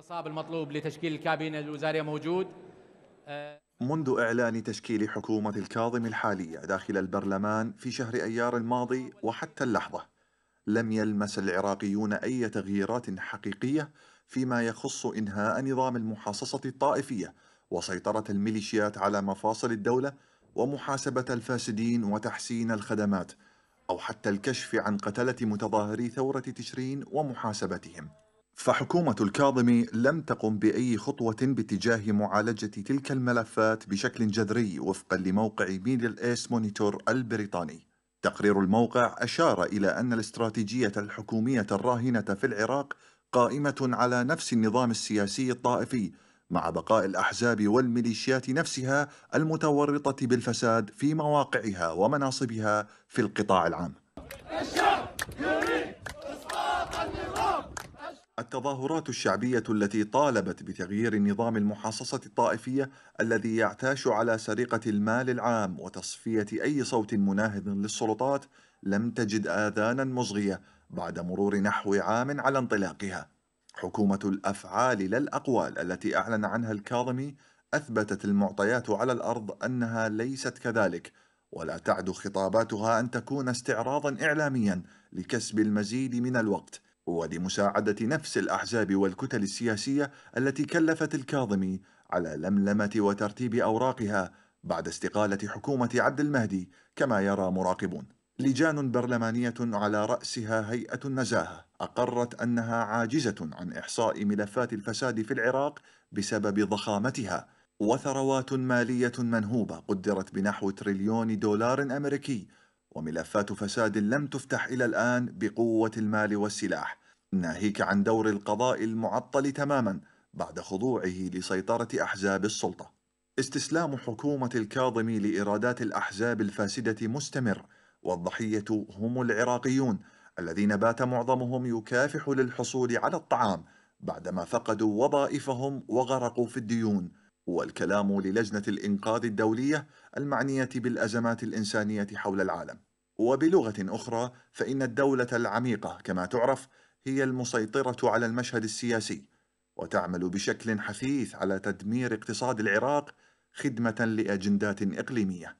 النصاب المطلوب لتشكيل الكابينة الوزارية موجود منذ إعلان تشكيل حكومة الكاظم الحالية داخل البرلمان في شهر أيار الماضي وحتى اللحظة لم يلمس العراقيون أي تغييرات حقيقية فيما يخص إنهاء نظام المحاصصة الطائفية وسيطرة الميليشيات على مفاصل الدولة ومحاسبة الفاسدين وتحسين الخدمات أو حتى الكشف عن قتلة متظاهري ثورة تشرين ومحاسبتهم فحكومة الكاظمي لم تقم بأي خطوة باتجاه معالجة تلك الملفات بشكل جذري وفقا لموقع ميدل ايس مونيتور البريطاني تقرير الموقع أشار إلى أن الاستراتيجية الحكومية الراهنة في العراق قائمة على نفس النظام السياسي الطائفي مع بقاء الأحزاب والميليشيات نفسها المتورطة بالفساد في مواقعها ومناصبها في القطاع العام التظاهرات الشعبية التي طالبت بتغيير نظام المحاصصة الطائفية الذي يعتاش على سرقة المال العام وتصفية أي صوت مناهض للسلطات لم تجد آذانا مصغية بعد مرور نحو عام على انطلاقها. حكومة الأفعال لا الأقوال التي أعلن عنها الكاظمي أثبتت المعطيات على الأرض أنها ليست كذلك، ولا تعد خطاباتها أن تكون استعراضا إعلاميا لكسب المزيد من الوقت. ولمساعدة نفس الأحزاب والكتل السياسية التي كلفت الكاظمي على لملمة وترتيب أوراقها بعد استقالة حكومة عبد المهدي كما يرى مراقبون. لجان برلمانية على رأسها هيئة النزاهة أقرت أنها عاجزة عن إحصاء ملفات الفساد في العراق بسبب ضخامتها وثروات مالية منهوبة قدرت بنحو تريليون دولار أمريكي وملفات فساد لم تفتح إلى الآن بقوة المال والسلاح ناهيك عن دور القضاء المعطل تماما بعد خضوعه لسيطرة أحزاب السلطة استسلام حكومة الكاظم لإرادات الأحزاب الفاسدة مستمر والضحية هم العراقيون الذين بات معظمهم يكافح للحصول على الطعام بعدما فقدوا وظائفهم وغرقوا في الديون والكلام للجنة الإنقاذ الدولية المعنية بالأزمات الإنسانية حول العالم وبلغة أخرى فإن الدولة العميقة كما تعرف هي المسيطرة على المشهد السياسي وتعمل بشكل حثيث على تدمير اقتصاد العراق خدمة لأجندات إقليمية